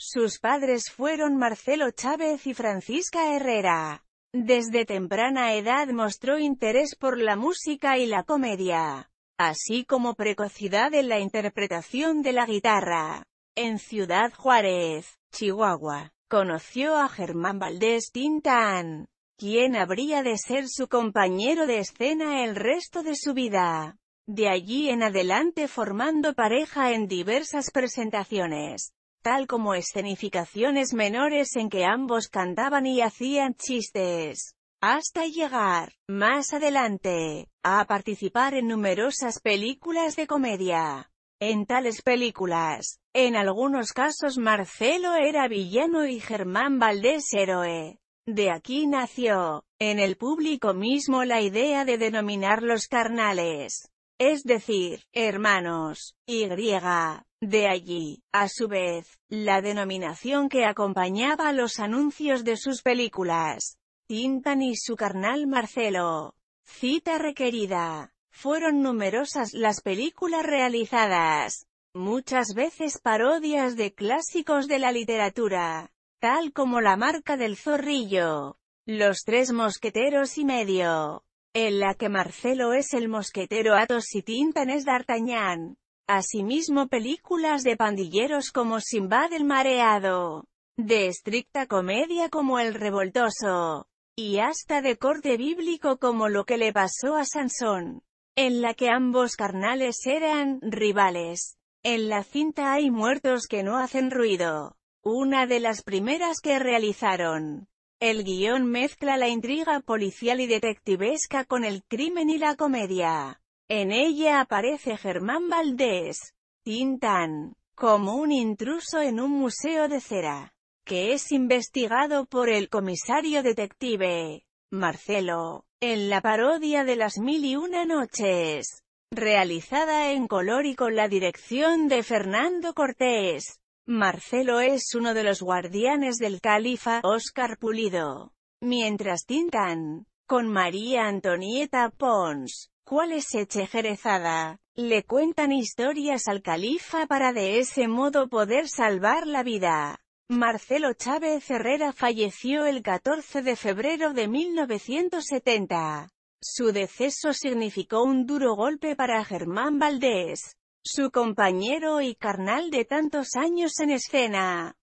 Sus padres fueron Marcelo Chávez y Francisca Herrera. Desde temprana edad mostró interés por la música y la comedia, así como precocidad en la interpretación de la guitarra. En Ciudad Juárez, Chihuahua, conoció a Germán Valdés Tintán, quien habría de ser su compañero de escena el resto de su vida. De allí en adelante formando pareja en diversas presentaciones tal como escenificaciones menores en que ambos cantaban y hacían chistes. Hasta llegar, más adelante, a participar en numerosas películas de comedia. En tales películas, en algunos casos Marcelo era villano y Germán Valdés héroe. De aquí nació, en el público mismo la idea de denominar los carnales es decir, hermanos, y, de allí, a su vez, la denominación que acompañaba los anuncios de sus películas. Tintan y su carnal Marcelo. Cita requerida. Fueron numerosas las películas realizadas, muchas veces parodias de clásicos de la literatura, tal como La marca del zorrillo, Los tres mosqueteros y medio, en la que Marcelo es el mosquetero Athos y Tintan es D'Artagnan. Asimismo películas de pandilleros como Simba el Mareado, de estricta comedia como El Revoltoso, y hasta de corte bíblico como Lo que le pasó a Sansón, en la que ambos carnales eran rivales. En la cinta hay muertos que no hacen ruido, una de las primeras que realizaron. El guión mezcla la intriga policial y detectivesca con el crimen y la comedia. En ella aparece Germán Valdés, Tintán, como un intruso en un museo de cera, que es investigado por el comisario detective, Marcelo, en la parodia de las mil y una noches, realizada en color y con la dirección de Fernando Cortés. Marcelo es uno de los guardianes del califa, Oscar Pulido. Mientras tintan, con María Antonieta Pons, cuál es Echejerezada, le cuentan historias al califa para de ese modo poder salvar la vida. Marcelo Chávez Herrera falleció el 14 de febrero de 1970. Su deceso significó un duro golpe para Germán Valdés, su compañero y carnal de tantos años en escena.